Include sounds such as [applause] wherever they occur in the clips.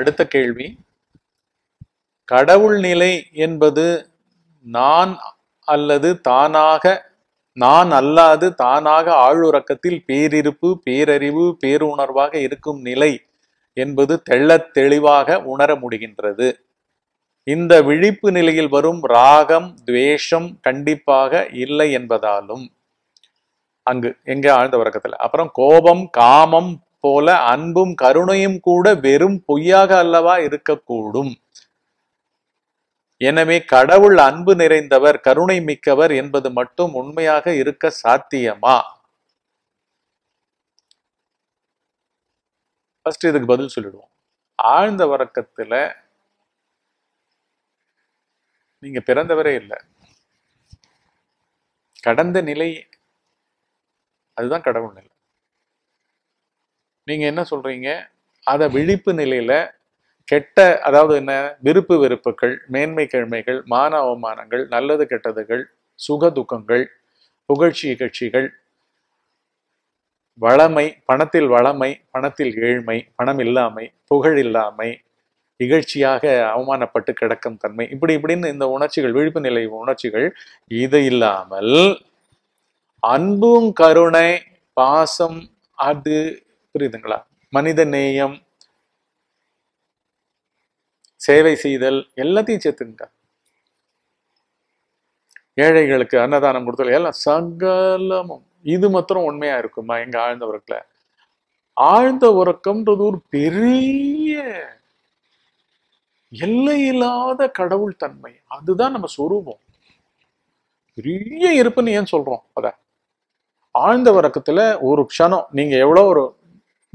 அடுத்த கேள்வி கடவுள் நிலை என்பது நான் அல்லது தானாக நான் அல்லாது தானாக ஆழ்வுறக்கத்தில் பேரிருப்பு பேரறிவு பேருணர்வாக இருக்கும் நிலை என்பது தெள்ளத் தெளிவாக உணர முடிகின்றது இந்த விழிப்பு நிலையில் வரும் ராகம் துவேஷம் கண்டிப்பாக இல்லை என்பதாலும் அங்கு எங்க ஆழ்ந்த உறக்கத்தில் அப்புறம் கோபம் காமம் போல அன்பும் கருணையும் கூட வெறும் பொய்யாக அல்லவா இருக்கக்கூடும் எனவே கடவுள் அன்பு நிறைந்தவர் கருணை மிக்கவர் என்பது மட்டும் உண்மையாக இருக்க சாத்தியமா ஃபர்ஸ்ட் இதுக்கு பதில் சொல்லிடுவோம் ஆழ்ந்த வரக்கத்துல நீங்க பிறந்தவரே இல்லை கடந்த நிலை அதுதான் கடவுள் நிலை நீங்கள் என்ன சொல்கிறீங்க அதை விழிப்பு நிலையில் கெட்ட அதாவது என்ன விருப்பு வெறுப்புகள் மேன்மை கிழமைகள் மான அவமானங்கள் நல்லது கெட்டதுகள் சுக துக்கங்கள் புகழ்ச்சி கட்சிகள் வளமை பணத்தில் வளமை பணத்தில் ஏழ்மை பணம் இல்லாமை புகழ் இல்லாமை இகழ்ச்சியாக அவமானப்பட்டு கிடக்கும் தன்மை இப்படி இப்படின்னு இந்த உணர்ச்சிகள் விழிப்பு நிலை உணர்ச்சிகள் இது இல்லாமல் அன்பும் கருணை பாசம் அது புரியுதுங்களா மனித நேயம் சேவை செய்தல் எல்லாத்தையும் சேர்த்துங்க ஏழைகளுக்கு அன்னதானம் கொடுத்தல் எல்லாம் சகலமும் இது மாத்திரம் உண்மையா இருக்குமா எங்க ஆழ்ந்த உறக்கல ஆழ்ந்த உறக்கம்ன்றது ஒரு பெரிய எல்லை இல்லாத கடவுள் தன்மை அதுதான் நம்ம சொரூபம் பெரிய இருப்புன்னு ஏன் சொல்றோம் அத ஆழ்ந்த உறக்கத்துல ஒரு க்ஷணம் நீங்க எவ்வளோ ஒரு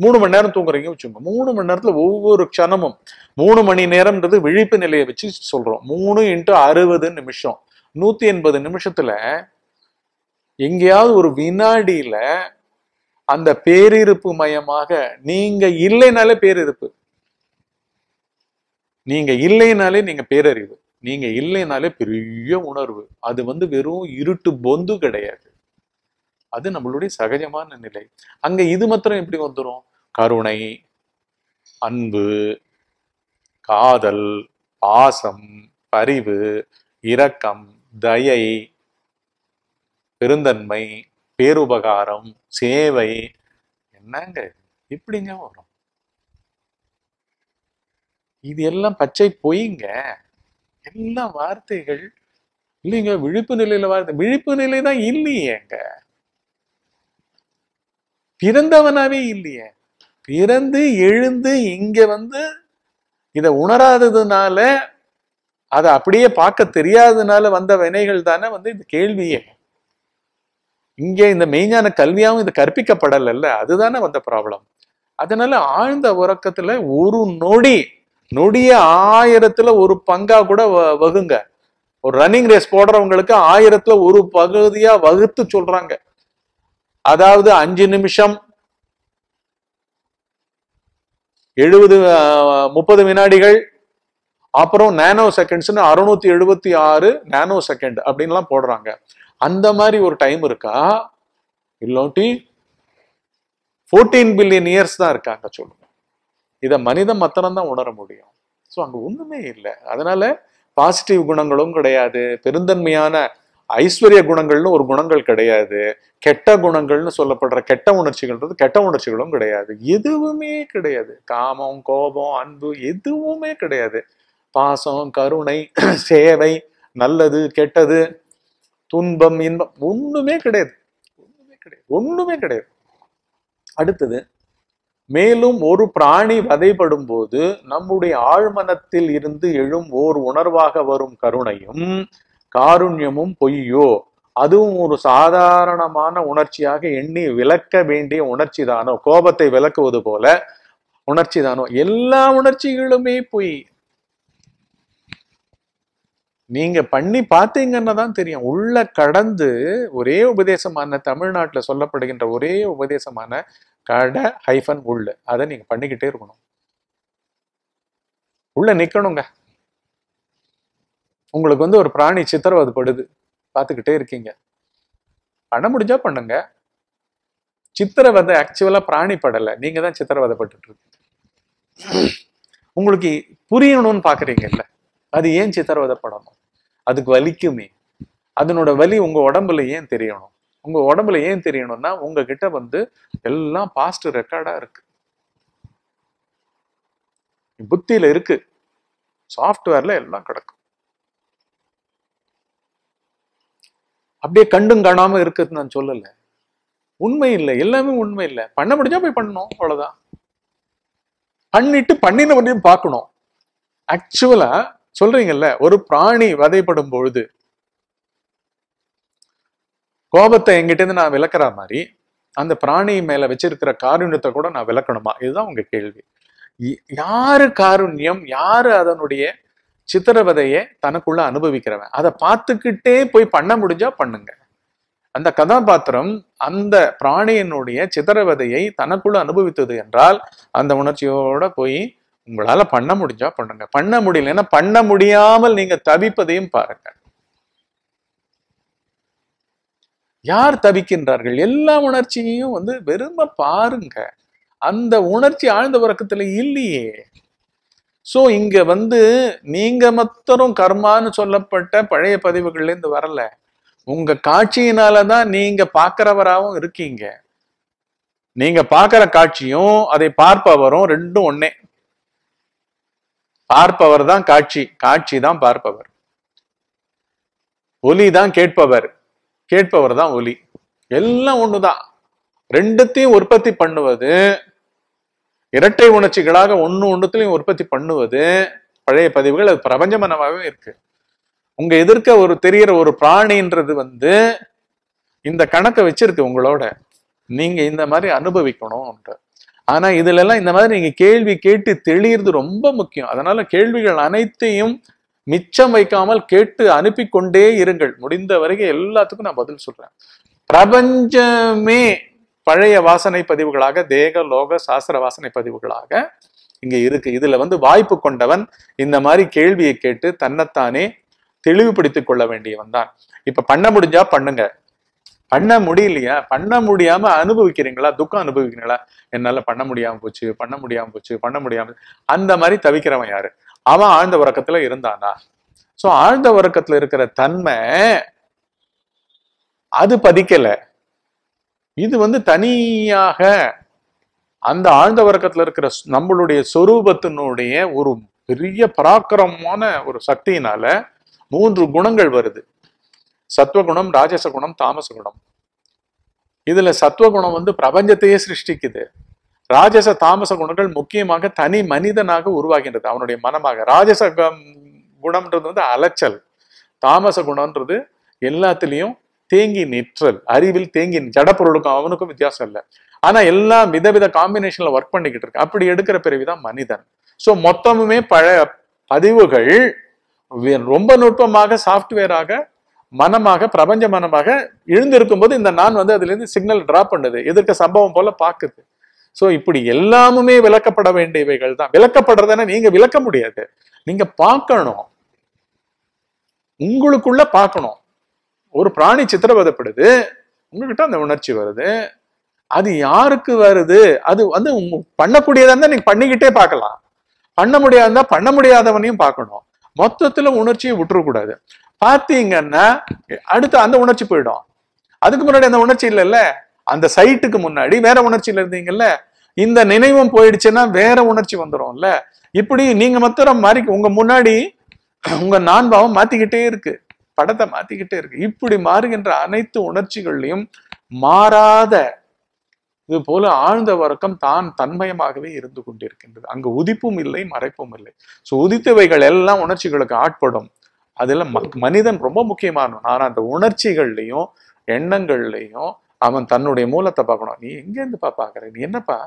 மூணு மணி நேரம் தூங்குறீங்க வச்சுக்கோங்க மூணு மணி நேரத்துல ஒவ்வொரு க்ஷணமும் மூணு மணி நேரம்ன்றது விழிப்பு நிலையை வச்சு சொல்றோம் மூணு இன்ட்டு அறுபது நிமிஷம் நூத்தி எண்பது நிமிஷத்துல எங்கேயாவது ஒரு வினாடியில அந்த பேரிருப்பு மயமாக நீங்க இல்லைனாலே பேரிருப்பு நீங்க இல்லைனாலே நீங்க பேரறிவு நீங்க இல்லைனாலே பெரிய உணர்வு அது வந்து வெறும் இருட்டு பொந்து கிடையாது அது நம்மளுடைய சகஜமான நிலை அங்க இது மாத்திரம் எப்படி வந்துடும் கருணை அன்பு காதல் பாசம் பரிவு இரக்கம் தயை பெருந்தன்மை பேருபகாரம் சேவை என்னங்க இப்படிங்க வரும் இது எல்லாம் பச்சை பொய்ங்க எல்லா வார்த்தைகள் இல்லைங்க விழிப்பு நிலையில வார்த்தை விழிப்பு நிலை தான் இல்லையேங்க பிறந்தவனாவே இல்லையே பிறந்து எழுந்து இங்க வந்து இதை உணராததுனால அதை அப்படியே பார்க்க தெரியாததுனால வந்த வினைகள் தானே வந்து இந்த கேள்வியே இங்கே இந்த மெய்ஞான கல்வியாகவும் இது கற்பிக்கப்படலைல்ல அதுதானே வந்த ப்ராப்ளம் அதனால ஆழ்ந்த உறக்கத்துல ஒரு நொடி நொடிய ஆயிரத்துல ஒரு பங்கா கூட வகுங்க ஒரு ரன்னிங் ரேஸ் போடுறவங்களுக்கு ஆயிரத்துல ஒரு பகுதியா வகுத்து சொல்றாங்க அதாவது அஞ்சு நிமிஷம் எழுபது முப்பது வினாடிகள் அப்புறம் நேனோ செகண்ட்ஸ் அறுநூத்தி எழுபத்தி ஆறு நேனோ செகண்ட் அப்படின்லாம் போடுறாங்க அந்த மாதிரி ஒரு டைம் இருக்கா இல்லோட்டி ஃபோர்டீன் பில்லியன் இயர்ஸ் தான் இருக்காங்க சொல்லுங்க இதை மனித தான் உணர முடியும் ஸோ அங்கே ஒன்றுமே இல்லை அதனால பாசிட்டிவ் குணங்களும் கிடையாது பெருந்தன்மையான ஐஸ்வர்ய குணங்கள்னு ஒரு குணங்கள் கிடையாது கெட்ட குணங்கள்னு சொல்லப்படுற கெட்ட உணர்ச்சிகள்ன்றது கெட்ட உணர்ச்சிகளும் கிடையாது எதுவுமே கிடையாது காமம் கோபம் அன்பு எதுவுமே கிடையாது பாசம் கருணை [clears throat] சேவை நல்லது கெட்டது துன்பம் இன்பம் ஒண்ணுமே கிடையாது ஒண்ணுமே கிடையாது ஒண்ணுமே கிடையாது அடுத்தது மேலும் ஒரு பிராணி வதைப்படும் போது நம்முடைய ஆழ்மனத்தில் இருந்து எழும் ஓர் உணர்வாக வரும் கருணையும் காருண்யமும் பொய்யோ அதுவும் ஒரு சாதாரணமான உணர்ச்சியாக எண்ணி விளக்க வேண்டிய உணர்ச்சி தானோ கோபத்தை விளக்குவது போல உணர்ச்சி தானோ எல்லா உணர்ச்சிகளுமே பொய் நீங்க பண்ணி பார்த்தீங்கன்னு தான் தெரியும் உள்ள கடந்து ஒரே உபதேசமான தமிழ்நாட்டில் சொல்லப்படுகின்ற ஒரே உபதேசமான கட ஹைஃபன் உள்ள அதை நீங்க பண்ணிக்கிட்டே இருக்கணும் உள்ள நிக்கணுங்க உங்களுக்கு வந்து ஒரு பிராணி சித்திரவதைப்படுது பார்த்துக்கிட்டே இருக்கீங்க பண்ண முடிஞ்சா பண்ணுங்க சித்திரவதை ஆக்சுவலா பிராணி படலை நீங்க தான் சித்திரவதைப்பட்டு உங்களுக்கு புரியணும்னு பார்க்குறீங்கல்ல அது ஏன் சித்திரவதைப்படணும் அதுக்கு வலிக்குமே அதனோட வலி உங்க உடம்புல ஏன் தெரியணும் உங்க உடம்புல ஏன் தெரியணும்னா உங்ககிட்ட வந்து எல்லாம் பாஸ்ட் ரெக்கார்டா இருக்கு புத்தியில இருக்கு சாஃப்ட்வேர்ல எல்லாம் கிடக்கும் அப்படியே கண்டும் காணாம இருக்குதுன்னு நான் சொல்லலை உண்மை இல்லை எல்லாமே உண்மை இல்லை பண்ண முடிஞ்சா போய் பண்ணணும் அவ்வளவுதான் பண்ணிட்டு பண்ணின முடியும் பார்க்கணும் ஆக்சுவலா சொல்றீங்கல்ல ஒரு பிராணி வதைப்படும் பொழுது கோபத்தை எங்கிட்ட இருந்து நான் விளக்குற மாதிரி அந்த பிராணி மேல வச்சிருக்கிற காருண்யத்தை கூட நான் விளக்கணுமா இதுதான் உங்க கேள்வி யாரு காருண்யம் யாரு அதனுடைய சித்திரவதையை தனக்குள்ள அனுபவிக்கிறவன் அதை பார்த்துக்கிட்டே போய் பண்ண முடிஞ்சா பண்ணுங்க அந்த கதாபாத்திரம் அந்த பிராணியனுடைய சித்திரவதையை தனக்குள்ள அனுபவித்தது என்றால் அந்த உணர்ச்சியோட போய் உங்களால பண்ண முடிஞ்சா பண்ணுங்க பண்ண முடியல ஏன்னா பண்ண முடியாமல் நீங்க தவிப்பதையும் பாருங்க யார் தவிக்கின்றார்கள் எல்லா உணர்ச்சியையும் வந்து வெறும பாருங்க அந்த உணர்ச்சி ஆழ்ந்த உறக்கத்துல இல்லையே ஸோ இங்க வந்து நீங்க மத்தரும் கர்மான்னு சொல்லப்பட்ட பழைய பதிவுகள்ல இருந்து வரல உங்க காட்சியினால தான் நீங்க பார்க்கிறவராகவும் இருக்கீங்க நீங்க பார்க்கிற காட்சியும் அதை பார்ப்பவரும் ரெண்டும் ஒன்னே பார்ப்பவர் தான் காட்சி காட்சி தான் பார்ப்பவர் ஒலி தான் கேட்பவர் கேட்பவர் தான் ஒலி எல்லாம் ஒண்ணுதான் ரெண்டுத்தையும் உற்பத்தி பண்ணுவது இரட்டை உணர்ச்சிகளாக ஒன்று ஒன்றுத்துலையும் உற்பத்தி பண்ணுவது பழைய பதிவுகள் அது பிரபஞ்ச மனமாகவே இருக்கு உங்க எதிர்க்க ஒரு தெரிகிற ஒரு பிராணின்றது வந்து இந்த கணக்கை வச்சிருக்கு உங்களோட நீங்க இந்த மாதிரி அனுபவிக்கணும்ன்ற ஆனா இதுல எல்லாம் இந்த மாதிரி நீங்க கேள்வி கேட்டு தெளியறது ரொம்ப முக்கியம் அதனால கேள்விகள் அனைத்தையும் மிச்சம் வைக்காமல் கேட்டு அனுப்பி கொண்டே இருங்கள் முடிந்த வரைக்கும் எல்லாத்துக்கும் நான் பதில் சொல்றேன் பிரபஞ்சமே பழைய வாசனை பதிவுகளாக தேக லோக சாஸ்திர வாசனை பதிவுகளாக இங்க இருக்கு இதுல வந்து வாய்ப்பு கொண்டவன் இந்த மாதிரி கேள்வியை கேட்டு தன்னைத்தானே தெளிவுபடுத்திக் கொள்ள வேண்டியவன் தான் இப்ப பண்ண முடிஞ்சா பண்ணுங்க பண்ண முடியலையா பண்ண முடியாம அனுபவிக்கிறீங்களா துக்கம் அனுபவிக்கிறீங்களா என்னால பண்ண முடியாம போச்சு பண்ண முடியாம போச்சு பண்ண முடியாம அந்த மாதிரி தவிக்கிறவன் யாரு அவன் ஆழ்ந்த உறக்கத்துல இருந்தானா சோ ஆழ்ந்த உறக்கத்துல இருக்கிற தன்மை அது பதிக்கல இது வந்து தனியாக அந்த ஆழ்ந்த வர்க்கத்தில் இருக்கிற நம்மளுடைய சொரூபத்தினுடைய ஒரு பெரிய பராக்கிரமமான ஒரு சக்தியினால மூன்று குணங்கள் வருது சத்வகுணம் ராஜச குணம் தாமச குணம் இதுல சத்வகுணம் வந்து பிரபஞ்சத்தையே சிருஷ்டிக்குது ராஜச தாமச குணங்கள் முக்கியமாக தனி மனிதனாக உருவாகின்றது அவனுடைய மனமாக ராஜச குணம்ன்றது வந்து அலைச்சல் தாமச குணம்ன்றது எல்லாத்துலேயும் தேங்கி நிற்றல் அறிவில் தேங்கி ஜடப்பொருளுக்கும் அவனுக்கும் வித்தியாசம் இல்லை ஆனா எல்லாம் விதவித காம்பினேஷன்ல ஒர்க் பண்ணிக்கிட்டு இருக்கு அப்படி எடுக்கிற பிறவிதான் மனிதன் ஸோ மொத்தமுமே பழைய பதிவுகள் ரொம்ப நுட்பமாக சாஃப்ட்வேராக மனமாக பிரபஞ்ச மனமாக எழுந்திருக்கும் போது இந்த நான் வந்து அதுல இருந்து சிக்னல் டிரா பண்ணுது எதிர்க்க சம்பவம் போல பார்க்குது ஸோ இப்படி எல்லாமுமே விளக்கப்பட வேண்டியவைகள் தான் விளக்கப்படுறதுன்னா நீங்க விளக்க முடியாது நீங்க பார்க்கணும் உங்களுக்குள்ள பார்க்கணும் ஒரு பிராணி சித்திரவதைப்படுது உங்ககிட்ட அந்த உணர்ச்சி வருது அது யாருக்கு வருது அது வந்து பண்ணக்கூடியதா இருந்தா நீங்க பண்ணிக்கிட்டே பார்க்கலாம் பண்ண முடியாதா பண்ண முடியாதவனையும் பார்க்கணும் மொத்தத்துல உணர்ச்சியை விட்டுறக்கூடாது பார்த்தீங்கன்னா அடுத்து அந்த உணர்ச்சி போயிடும் அதுக்கு முன்னாடி அந்த உணர்ச்சி இல்லைல்ல அந்த சைட்டுக்கு முன்னாடி வேற உணர்ச்சியில இருந்தீங்கல்ல இந்த நினைவும் போயிடுச்சுன்னா வேற உணர்ச்சி வந்துடும்ல இப்படி நீங்க மாத்திரம் மாறி உங்க முன்னாடி உங்க நான்பாவம் மாத்திக்கிட்டே இருக்கு படத்தை மாத்திக்கிட்டே இருக்கு இப்படி மாறுகின்ற அனைத்து உணர்ச்சிகள்லையும் மாறாத இது போல ஆழ்ந்த வர்க்கம் தான் தன்மயமாகவே இருந்து கொண்டிருக்கின்றது அங்கு உதிப்பும் இல்லை மறைப்பும் இல்லை ஸோ உதித்தவைகள் எல்லாம் உணர்ச்சிகளுக்கு ஆட்படும் அதுல மனிதன் ரொம்ப முக்கியமான ஆனா அந்த உணர்ச்சிகள்லையும் எண்ணங்கள்லையும் அவன் தன்னுடைய மூலத்தை பார்க்கணும் நீ பா பார்க்குற நீ என்னப்பா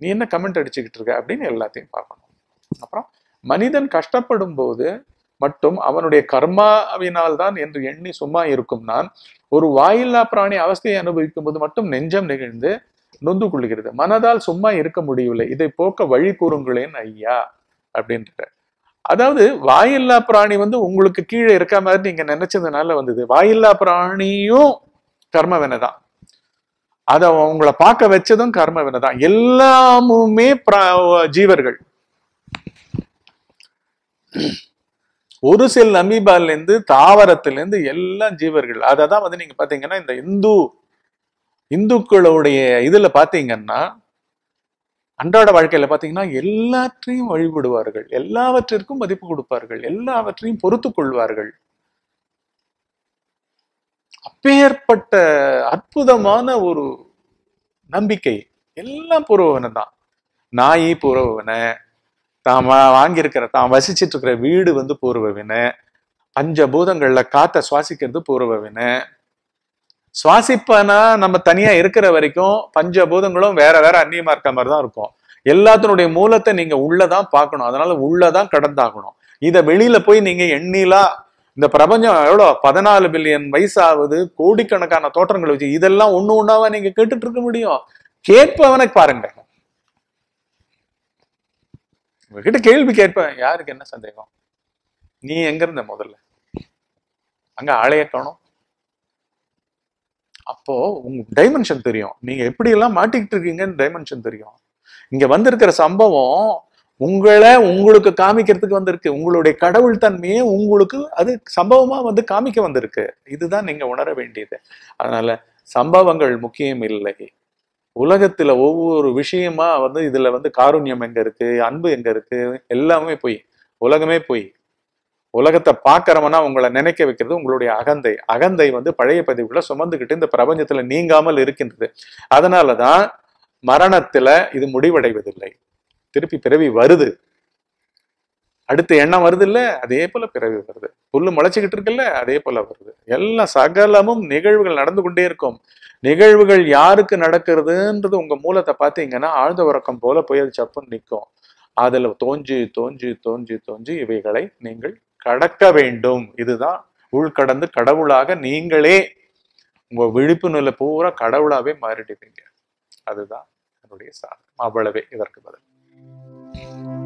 நீ என்ன கமெண்ட் அடிச்சுக்கிட்டு இருக்க அப்படின்னு எல்லாத்தையும் பார்க்கணும் அப்புறம் மனிதன் கஷ்டப்படும் போது மட்டும் அவனுடைய கர்மாவினால் தான் என்று எண்ணி சும்மா இருக்கும் நான் ஒரு வாயில்லா பிராணி அவஸ்தையை அனுபவிக்கும் போது மட்டும் நெஞ்சம் நிகழ்ந்து நொந்து கொள்கிறது மனதால் சும்மா இருக்க முடியவில்லை இதை போக்க வழி கூறுங்களேன் ஐயா அப்படின்ற அதாவது வாயில்லா பிராணி வந்து உங்களுக்கு கீழே இருக்க மாதிரி நீங்க நினைச்சதுனால வந்தது வாயில்லா பிராணியும் கர்மவினை தான் அதை உங்களை பார்க்க வச்சதும் கர்ம தான் எல்லாமுமே ஜீவர்கள் ஒரு செல் அமீபாலேருந்து தாவரத்திலேருந்து எல்லாம் ஜீவர்கள் அதை தான் வந்து நீங்கள் பார்த்தீங்கன்னா இந்த இந்து இந்துக்களுடைய இதில் பார்த்தீங்கன்னா அன்றாட வாழ்க்கையில் பார்த்தீங்கன்னா எல்லாற்றையும் வழிபடுவார்கள் எல்லாவற்றிற்கும் மதிப்பு கொடுப்பார்கள் எல்லாவற்றையும் பொறுத்து கொள்வார்கள் அப்பேற்பட்ட அற்புதமான ஒரு நம்பிக்கை எல்லாம் புறவனை தான் நாயி புறவனை தான் வாங்கியிருக்கிற தான் வசிச்சுட்டு இருக்கிற வீடு வந்து பூர்வ பஞ்ச பூதங்களில் காத்த சுவாசிக்கிறது பூர்வ வினை சுவாசிப்பனா நம்ம தனியா இருக்கிற வரைக்கும் பஞ்ச பூதங்களும் வேற வேற அந்நியமா இருக்க மாதிரி தான் இருக்கும் எல்லாத்தினுடைய மூலத்தை நீங்க உள்ளதான் பார்க்கணும் அதனால உள்ளதான் கடந்தாகணும் இதை வெளியில போய் நீங்க எண்ணிலா இந்த பிரபஞ்சம் எவ்வளோ பதினாலு பில்லியன் வயசாவது கோடிக்கணக்கான தோற்றங்கள் வச்சு இதெல்லாம் ஒன்று ஒன்றாவா நீங்க கேட்டுட்டு இருக்க முடியும் கேட்பவனை பாருங்க உங்ககிட்ட கேள்வி கேட்பேன் யாருக்கு என்ன சந்தேகம் நீ எங்க இருந்த முதல்ல அங்க ஆளைய காணும் அப்போ உங்க டைமென்ஷன் தெரியும் நீங்க எப்படி எல்லாம் மாட்டிக்கிட்டு இருக்கீங்கன்னு டைமென்ஷன் தெரியும் இங்க வந்திருக்கிற சம்பவம் உங்களை உங்களுக்கு காமிக்கிறதுக்கு வந்திருக்கு உங்களுடைய கடவுள் தன்மையே உங்களுக்கு அது சம்பவமா வந்து காமிக்க வந்திருக்கு இதுதான் நீங்க உணர வேண்டியது அதனால சம்பவங்கள் முக்கியம் இல்லை உலகத்துல ஒவ்வொரு விஷயமா வந்து இதுல வந்து காருண்யம் எங்க இருக்கு அன்பு எங்க இருக்கு எல்லாமே போய் உலகமே போய் உலகத்தை பார்க்கறவனா உங்களை நினைக்க வைக்கிறது உங்களுடைய அகந்தை அகந்தை வந்து பழைய பதிவுல சுமந்துக்கிட்டு இந்த பிரபஞ்சத்துல நீங்காமல் இருக்கின்றது அதனாலதான் மரணத்துல இது முடிவடைவதில்லை திருப்பி பிறவி வருது அடுத்த எண்ணம் வருது இல்ல அதே போல பிறவி வருது புல்லு முளைச்சிக்கிட்டு இருக்குல்ல அதே போல வருது எல்லா சகலமும் நிகழ்வுகள் நடந்து கொண்டே இருக்கும் நிகழ்வுகள் யாருக்கு நடக்கிறதுன்றது உங்க மூலத்தை பார்த்தீங்கன்னா ஆழ்ந்த உறக்கம் போல போய் அது சப்புன்னு நிற்கும் அதில் தோஞ்சி தோஞ்சி தோஞ்சி தோஞ்சி இவைகளை நீங்கள் கடக்க வேண்டும் இதுதான் உள்கடந்து கடவுளாக நீங்களே உங்க விழிப்புணர்வுல பூரா கடவுளாவே மாறிடுவீங்க அதுதான் என்னுடைய சாதனம் அவ்வளவே இதற்கு பதில்